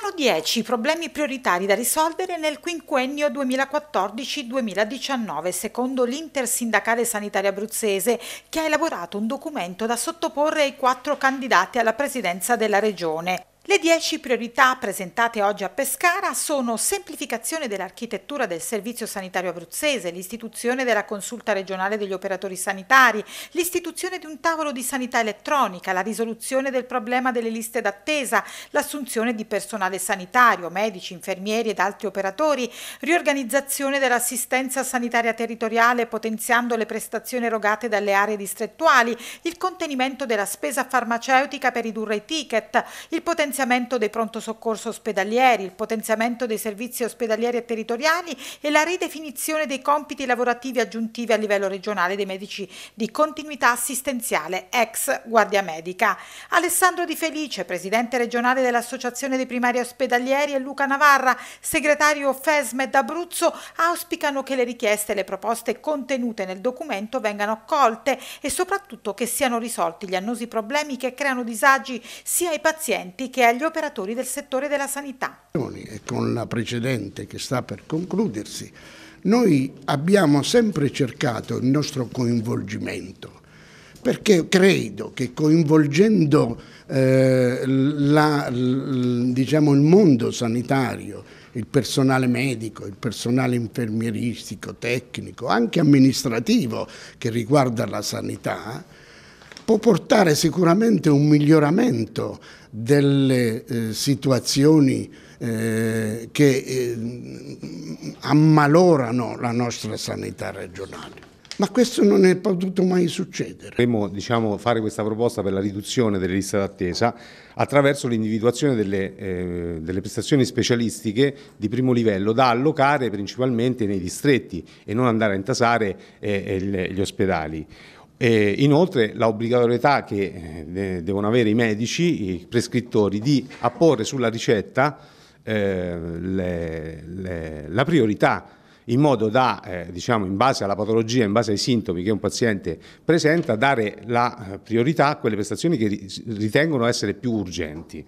Sono 10 i problemi prioritari da risolvere nel quinquennio 2014-2019, secondo l'Intersindacale Sanitaria Abruzzese, che ha elaborato un documento da sottoporre ai quattro candidati alla presidenza della Regione. Le 10 priorità presentate oggi a Pescara sono semplificazione dell'architettura del Servizio Sanitario Abruzzese, l'istituzione della consulta regionale degli operatori sanitari, l'istituzione di un tavolo di sanità elettronica, la risoluzione del problema delle liste d'attesa, l'assunzione di personale sanitario, medici, infermieri ed altri operatori, riorganizzazione dell'assistenza sanitaria territoriale potenziando le prestazioni erogate dalle aree distrettuali, il contenimento della spesa farmaceutica per ridurre i ticket, il potenziamento potenziamento dei pronto soccorso ospedalieri, il potenziamento dei servizi ospedalieri e territoriali e la ridefinizione dei compiti lavorativi aggiuntivi a livello regionale dei medici di continuità assistenziale ex Guardia Medica. Alessandro Di Felice, presidente regionale dell'Associazione dei Primari Ospedalieri e Luca Navarra, segretario FESME d'Abruzzo, auspicano che le richieste e le proposte contenute nel documento vengano accolte e soprattutto che siano risolti gli annosi problemi che creano disagi sia ai pazienti che e agli operatori del settore della sanità. E con la precedente che sta per concludersi, noi abbiamo sempre cercato il nostro coinvolgimento perché credo che coinvolgendo eh, la, l, diciamo, il mondo sanitario, il personale medico, il personale infermieristico, tecnico, anche amministrativo che riguarda la sanità, può portare sicuramente un miglioramento delle eh, situazioni eh, che eh, ammalorano la nostra sanità regionale. Ma questo non è potuto mai succedere. Dovremmo diciamo, fare questa proposta per la riduzione delle liste d'attesa attraverso l'individuazione delle, eh, delle, prestazioni specialistiche di primo livello da allocare principalmente nei distretti e non andare a intasare eh, gli ospedali. E inoltre la obbligatorietà che eh, devono avere i medici, i prescrittori, di apporre sulla ricetta eh, le, le, la priorità in modo da, eh, diciamo, in base alla patologia, in base ai sintomi che un paziente presenta, dare la eh, priorità a quelle prestazioni che ritengono essere più urgenti.